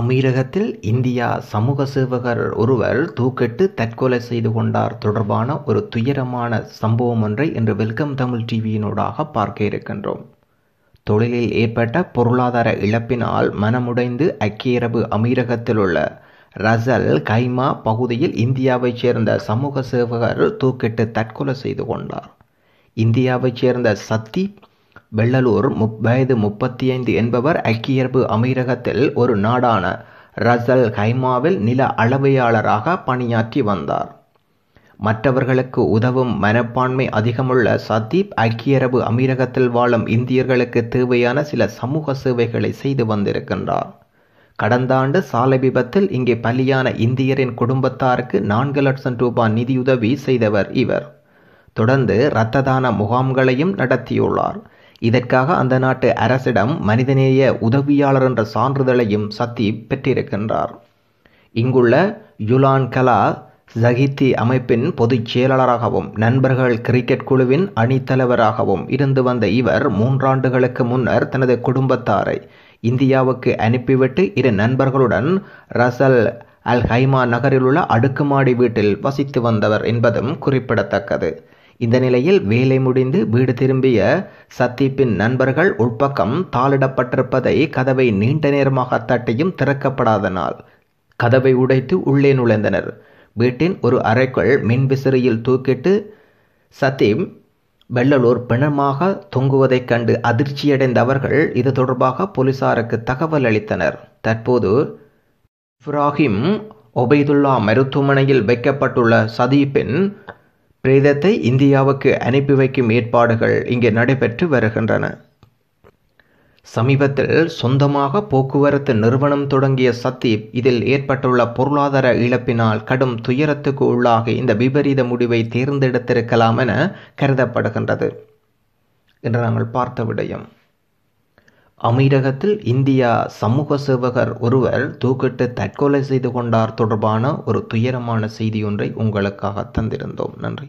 அமீரகத்தில் India சமூக சேவகர் ஒருவர் தூக்கிட்டு தற்கொலை செய்து கொண்டார் தொடர்பான ஒரு துயரமான சம்பவம் ஒன்றை இன்று வெல்கம் தமிழ் டிவியினூடாக பார்க்க இருக்கின்றோம் தொழிலில் ஏற்பட்ட பொருளாதார இழப்பினால் மனமுடைந்து அக்கியரபு அமீரகத்தில் உள்ள ரசல் கைமா பகுதியில் இந்தியாவைச் சேர்ந்த சமூக சேவகர் தூக்கிட்டு தற்கொலை செய்து கொண்டார் இந்தியாவைச் சேர்ந்த சத்தீப் வெள்ளலூர் வயது முப்பத்தி ஐந்து என்பவர் ஐக்கியரபு அமீரகத்தில் ஒரு நாடான ரசல் ஹைமாவில் நில அளவையாளராக பணியாற்றி வந்தார் மற்றவர்களுக்கு உதவும் மனப்பான்மை அதிகமுள்ள சதீப் ஐக்கியரபு அமீரகத்தில் வாழும் இந்தியர்களுக்கு தேவையான சில சமூக சேவைகளை செய்து வந்திருக்கின்றார் கடந்த ஆண்டு சாலை விபத்தில் இங்கே பலியான இந்தியரின் குடும்பத்தாருக்கு நான்கு லட்சம் ரூபாய் நிதியுதவி செய்தவர் இவர் தொடர்ந்து இரத்த தான முகாம்களையும் நடத்தியுள்ளார் இதற்காக அந்த நாட்டு அரசிடம் மனிதநேய உதவியாளர் என்ற சான்றிதழையும் சத்தீப் பெற்றிருக்கின்றார் இங்குள்ள யுலான் கலா ஜஹித்தி அமைப்பின் பொதுச் செயலாளராகவும் நண்பர்கள் கிரிக்கெட் குழுவின் அணித்தலைவராகவும் இருந்து வந்த இவர் மூன்றாண்டுகளுக்கு முன்னர் தனது குடும்பத்தாரை இந்தியாவுக்கு அனுப்பிவிட்டு இரு நண்பர்களுடன் ரசல் அல் ஹைமா நகரிலுள்ள அடுக்குமாடி வீட்டில் வசித்து வந்தவர் என்பதும் குறிப்பிடத்தக்கது இந்த நிலையில் வேலை முடிந்து வீடு திரும்பிய சத்தீப்பின் நண்பர்கள் உள்பக்கம் தாளிடப்பட்டிருப்பதை கதவை நீண்ட நேரமாக தட்டியும் திறக்கப்படாதனால் கதவை உடைத்து உள்ளே நுழைந்தனர் வீட்டின் ஒரு அறைக்குள் விசிறியில் தூக்கிட்டு சத்தீப் வெள்ளலூர் பிணமாக தொங்குவதைக் கண்டு அதிர்ச்சியடைந்த அவர்கள் இது தொடர்பாக போலீசாருக்கு தகவல் அளித்தனர் தற்போது இப்ராஹிம் ஒபைதுல்லா மருத்துவமனையில் வைக்கப்பட்டுள்ள சதீப்பின் பிரேதத்தை இந்தியாவுக்கு அனுப்பி வைக்கும் ஏற்பாடுகள் இங்கே நடைபெற்று வருகின்றன சமீபத்தில் சொந்தமாக போக்குவரத்து நிறுவனம் தொடங்கிய சத்தீப் இதில் ஏற்பட்டுள்ள பொருளாதார இழப்பினால் கடும் துயரத்துக்கு உள்ளாகி இந்த விபரீத முடிவை தேர்ந்தெடுத்திருக்கலாம் என கருதப்படுகின்றது என்று நாங்கள் பார்த்த விடயம் அமீரகத்தில் இந்தியா சமூக சேவகர் ஒருவர் தூக்கிட்டு தற்கொலை செய்து கொண்டார் தொடர்பான ஒரு துயரமான செய்தி ஒன்றை உங்களுக்காக தந்திருந்தோம் நன்றி